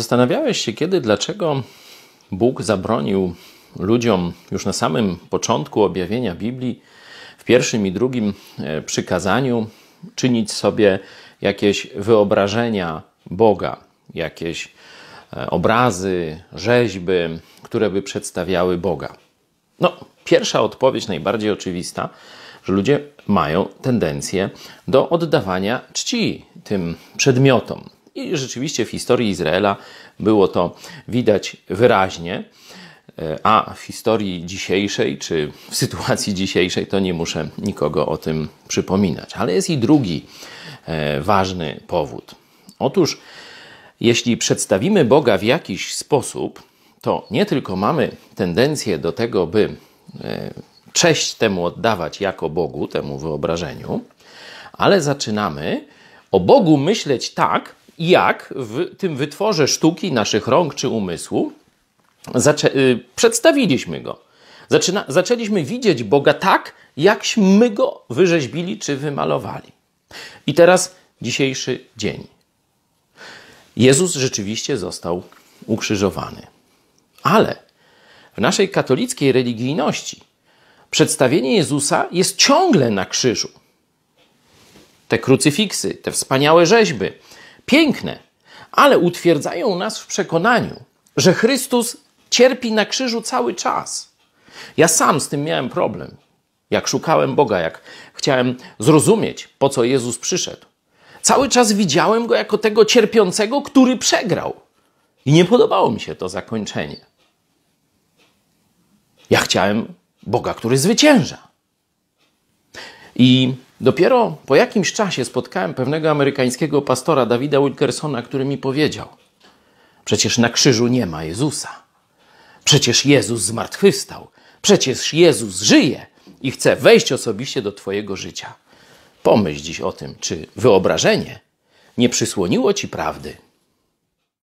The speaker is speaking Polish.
Zastanawiałeś się kiedy, dlaczego Bóg zabronił ludziom już na samym początku objawienia Biblii, w pierwszym i drugim e, przykazaniu, czynić sobie jakieś wyobrażenia Boga, jakieś e, obrazy, rzeźby, które by przedstawiały Boga? No, pierwsza odpowiedź, najbardziej oczywista, że ludzie mają tendencję do oddawania czci tym przedmiotom. I rzeczywiście w historii Izraela było to widać wyraźnie, e, a w historii dzisiejszej, czy w sytuacji dzisiejszej, to nie muszę nikogo o tym przypominać. Ale jest i drugi e, ważny powód. Otóż, jeśli przedstawimy Boga w jakiś sposób, to nie tylko mamy tendencję do tego, by e, cześć temu oddawać jako Bogu, temu wyobrażeniu, ale zaczynamy o Bogu myśleć tak, jak w tym wytworze sztuki naszych rąk czy umysłu zaczę- y, przedstawiliśmy go. Zaczyna- zaczęliśmy widzieć Boga tak, jakśmy go wyrzeźbili czy wymalowali. I teraz dzisiejszy dzień. Jezus rzeczywiście został ukrzyżowany. Ale w naszej katolickiej religijności przedstawienie Jezusa jest ciągle na krzyżu. Te krucyfiksy, te wspaniałe rzeźby, piękne, ale utwierdzają nas w przekonaniu, że Chrystus cierpi na krzyżu cały czas. Ja sam z tym miałem problem. Jak szukałem Boga, jak chciałem zrozumieć, po co Jezus przyszedł. Cały czas widziałem go jako tego cierpiącego, który przegrał. I nie podobało mi się to zakończenie. Ja chciałem Boga, który zwycięża. I Dopiero po jakimś czasie spotkałem pewnego amerykańskiego pastora Dawida Wilkersona, który mi powiedział: Przecież na krzyżu nie ma Jezusa. Przecież Jezus zmartwychwstał. Przecież Jezus żyje i chce wejść osobiście do Twojego życia. Pomyśl dziś o tym, czy wyobrażenie nie przysłoniło Ci prawdy.